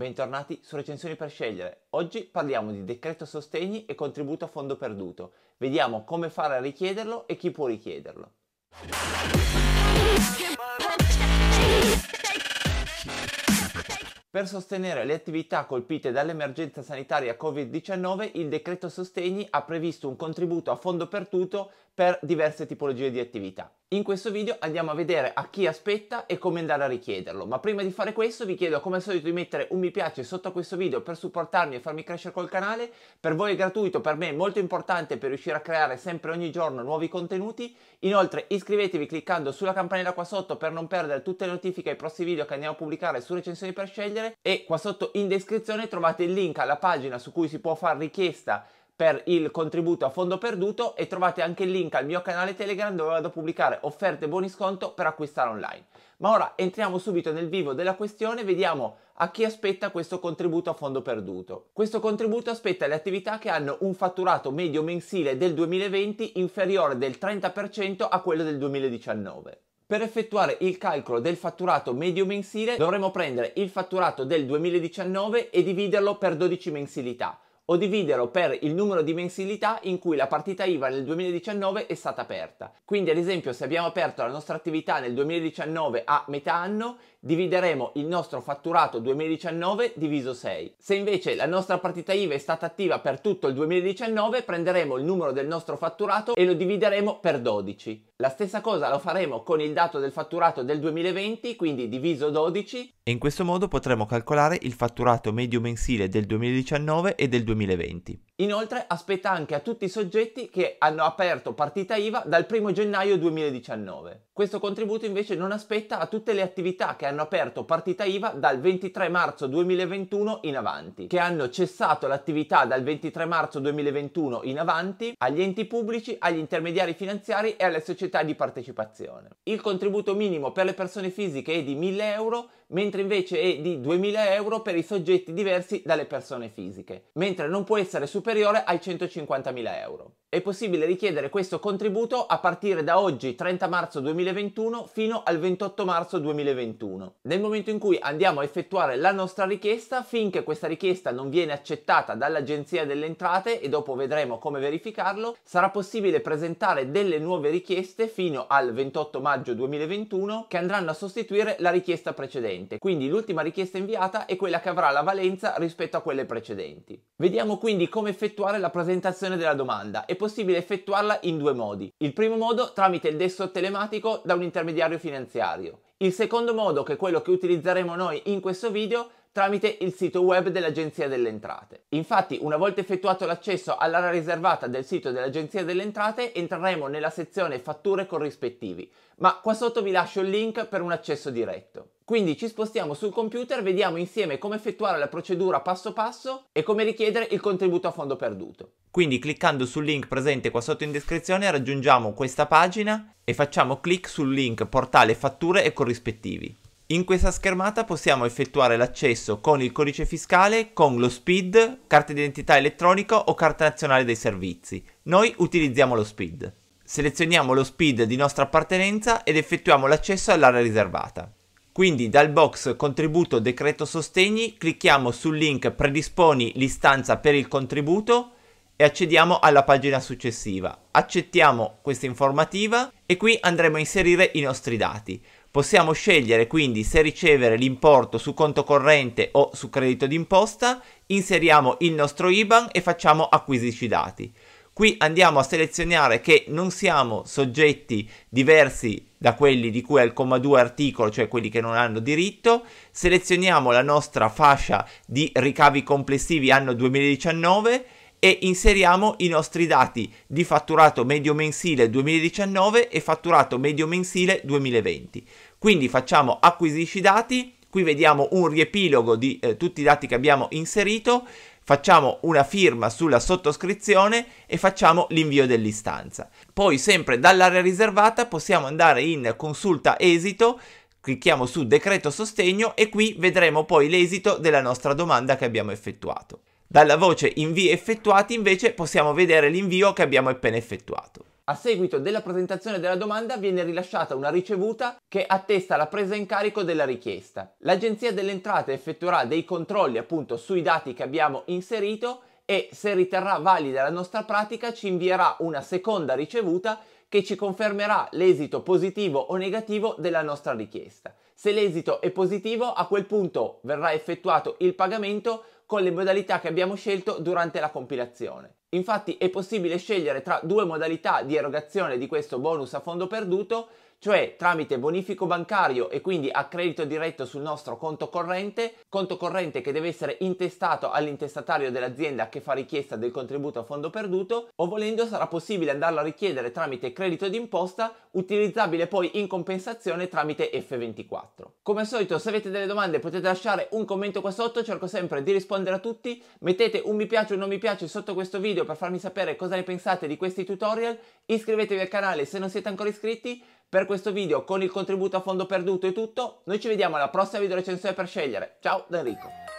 Bentornati su Recensioni per scegliere. Oggi parliamo di decreto sostegni e contributo a fondo perduto. Vediamo come fare a richiederlo e chi può richiederlo. Per sostenere le attività colpite dall'emergenza sanitaria Covid-19, il decreto sostegni ha previsto un contributo a fondo per tutto per diverse tipologie di attività. In questo video andiamo a vedere a chi aspetta e come andare a richiederlo, ma prima di fare questo vi chiedo come al solito di mettere un mi piace sotto a questo video per supportarmi e farmi crescere col canale, per voi è gratuito, per me è molto importante per riuscire a creare sempre ogni giorno nuovi contenuti, inoltre iscrivetevi cliccando sulla campanella qua sotto per non perdere tutte le notifiche ai prossimi video che andiamo a pubblicare su recensioni per scegliere, scegliere e qua sotto in descrizione trovate il link alla pagina su cui si può fare richiesta per il contributo a fondo perduto e trovate anche il link al mio canale Telegram dove vado a pubblicare offerte e buoni sconto per acquistare online. Ma ora entriamo subito nel vivo della questione e vediamo a chi aspetta questo contributo a fondo perduto. Questo contributo aspetta le attività che hanno un fatturato medio mensile del 2020 inferiore del 30% a quello del 2019. Per effettuare il calcolo del fatturato medio mensile dovremo prendere il fatturato del 2019 e dividerlo per 12 mensilità o dividerlo per il numero di mensilità in cui la partita IVA nel 2019 è stata aperta. Quindi ad esempio se abbiamo aperto la nostra attività nel 2019 a metà anno divideremo il nostro fatturato 2019 diviso 6. Se invece la nostra partita IVA è stata attiva per tutto il 2019, prenderemo il numero del nostro fatturato e lo divideremo per 12. La stessa cosa lo faremo con il dato del fatturato del 2020, quindi diviso 12. E in questo modo potremo calcolare il fatturato medio mensile del 2019 e del 2020. Inoltre aspetta anche a tutti i soggetti che hanno aperto partita IVA dal 1 gennaio 2019. Questo contributo invece non aspetta a tutte le attività che hanno aperto partita IVA dal 23 marzo 2021 in avanti, che hanno cessato l'attività dal 23 marzo 2021 in avanti agli enti pubblici, agli intermediari finanziari e alle società di partecipazione. Il contributo minimo per le persone fisiche è di 1000 euro mentre invece è di 2000 euro per i soggetti diversi dalle persone fisiche, mentre non può essere superiore ai 150.000 euro. È possibile richiedere questo contributo a partire da oggi 30 marzo 2021 fino al 28 marzo 2021. Nel momento in cui andiamo a effettuare la nostra richiesta, finché questa richiesta non viene accettata dall'Agenzia delle Entrate e dopo vedremo come verificarlo, sarà possibile presentare delle nuove richieste fino al 28 maggio 2021 che andranno a sostituire la richiesta precedente. Quindi l'ultima richiesta inviata è quella che avrà la valenza rispetto a quelle precedenti. Vediamo quindi come effettuare la presentazione della domanda e possibile effettuarla in due modi. Il primo modo tramite il destro telematico da un intermediario finanziario. Il secondo modo, che è quello che utilizzeremo noi in questo video, tramite il sito web dell'Agenzia delle Entrate. Infatti, una volta effettuato l'accesso all'area riservata del sito dell'Agenzia delle Entrate, entreremo nella sezione fatture corrispettivi, ma qua sotto vi lascio il link per un accesso diretto. Quindi ci spostiamo sul computer, vediamo insieme come effettuare la procedura passo passo e come richiedere il contributo a fondo perduto. Quindi cliccando sul link presente qua sotto in descrizione raggiungiamo questa pagina e facciamo clic sul link portale fatture e corrispettivi. In questa schermata possiamo effettuare l'accesso con il codice fiscale, con lo SPID, carta d'identità elettronica o carta nazionale dei servizi. Noi utilizziamo lo SPID. Selezioniamo lo SPID di nostra appartenenza ed effettuiamo l'accesso all'area riservata. Quindi dal box Contributo Decreto Sostegni clicchiamo sul link Predisponi l'istanza per il contributo e accediamo alla pagina successiva. Accettiamo questa informativa e qui andremo a inserire i nostri dati. Possiamo scegliere quindi se ricevere l'importo su conto corrente o su credito d'imposta, inseriamo il nostro IBAN e facciamo acquisisci dati. Qui andiamo a selezionare che non siamo soggetti diversi da quelli di cui al comma 2 articolo, cioè quelli che non hanno diritto, selezioniamo la nostra fascia di ricavi complessivi anno 2019 e inseriamo i nostri dati di fatturato medio mensile 2019 e fatturato medio mensile 2020. Quindi facciamo acquisisci dati, qui vediamo un riepilogo di eh, tutti i dati che abbiamo inserito, facciamo una firma sulla sottoscrizione e facciamo l'invio dell'istanza. Poi sempre dall'area riservata possiamo andare in consulta esito, clicchiamo su decreto sostegno e qui vedremo poi l'esito della nostra domanda che abbiamo effettuato. Dalla voce invii effettuati invece possiamo vedere l'invio che abbiamo appena effettuato. A seguito della presentazione della domanda viene rilasciata una ricevuta che attesta la presa in carico della richiesta. L'Agenzia delle Entrate effettuerà dei controlli appunto sui dati che abbiamo inserito e se riterrà valida la nostra pratica ci invierà una seconda ricevuta che ci confermerà l'esito positivo o negativo della nostra richiesta. Se l'esito è positivo, a quel punto verrà effettuato il pagamento con le modalità che abbiamo scelto durante la compilazione. Infatti è possibile scegliere tra due modalità di erogazione di questo bonus a fondo perduto cioè tramite bonifico bancario e quindi a credito diretto sul nostro conto corrente, conto corrente che deve essere intestato all'intestatario dell'azienda che fa richiesta del contributo a fondo perduto o volendo sarà possibile andarlo a richiedere tramite credito d'imposta utilizzabile poi in compensazione tramite F24. Come al solito se avete delle domande potete lasciare un commento qua sotto, cerco sempre di rispondere a tutti, mettete un mi piace o un non mi piace sotto questo video per farmi sapere cosa ne pensate di questi tutorial, iscrivetevi al canale se non siete ancora iscritti, per questo video, con il contributo a fondo perduto e tutto, noi ci vediamo alla prossima video recensione per scegliere. Ciao da Enrico!